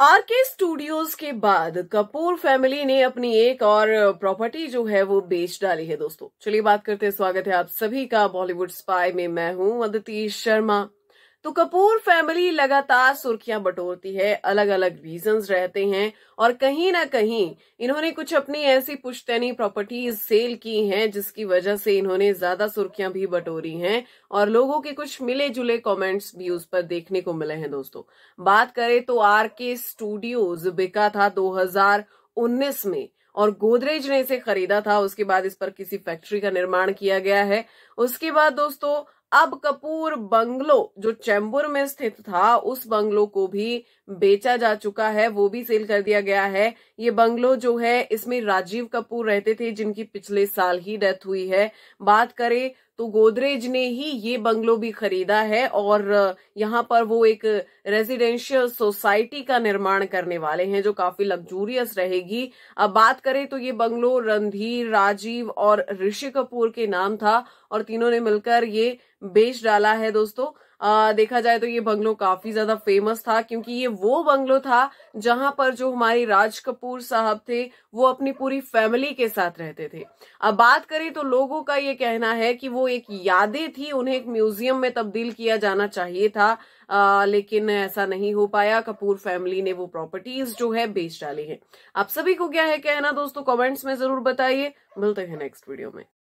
R K studios के बाद Kapoor family ने अपनी एक और प्रॉपर्टी जो है वो बेच डाली है दोस्तों चलिए बात करते हैं स्वागत है आप सभी का बॉलीवुड स्पाई में मैं हूं अदिति शर्मा तो कपूर फैमिली लगातार सुर्खियां बटोरती है अलग अलग रीजंस रहते हैं और कहीं ना कहीं इन्होंने कुछ अपनी ऐसी पुश्तैनी प्रॉपर्टीज सेल की हैं जिसकी वजह से इन्होंने ज्यादा सुर्खियां भी बटोरी हैं और लोगों के कुछ मिले जुले कॉमेंट्स भी उस पर देखने को मिले हैं दोस्तों बात करें तो आर के स्टूडियोज बिका था दो में और गोदरेज ने इसे खरीदा था उसके बाद इस पर किसी फैक्ट्री का निर्माण किया गया है उसके बाद दोस्तों अब कपूर बंगलो जो चैम्बूर में स्थित था उस बंगलो को भी बेचा जा चुका है वो भी सेल कर दिया गया है ये बंगलो जो है इसमें राजीव कपूर रहते थे जिनकी पिछले साल ही डेथ हुई है बात करें तो गोदरेज ने ही ये बंगलो भी खरीदा है और यहाँ पर वो एक रेजिडेंशियल सोसाइटी का निर्माण करने वाले हैं जो काफी लग्जूरियस रहेगी अब बात करें तो ये बंगलो रणधीर राजीव और ऋषि कपूर के नाम था और तीनों ने मिलकर ये बेच डाला है दोस्तों आ, देखा जाए तो ये बंगलो काफी ज्यादा फेमस था क्योंकि ये वो बंगलो था जहां पर जो हमारे राज कपूर साहब थे वो अपनी पूरी फैमिली के साथ रहते थे अब बात करें तो लोगों का ये कहना है कि वो एक यादें थी उन्हें एक म्यूजियम में तब्दील किया जाना चाहिए था आ, लेकिन ऐसा नहीं हो पाया कपूर फैमिली ने वो प्रॉपर्टीज जो है बेच डाली है आप सभी को क्या है कहना दोस्तों कॉमेंट्स में जरूर बताइए मिलते हैं नेक्स्ट वीडियो में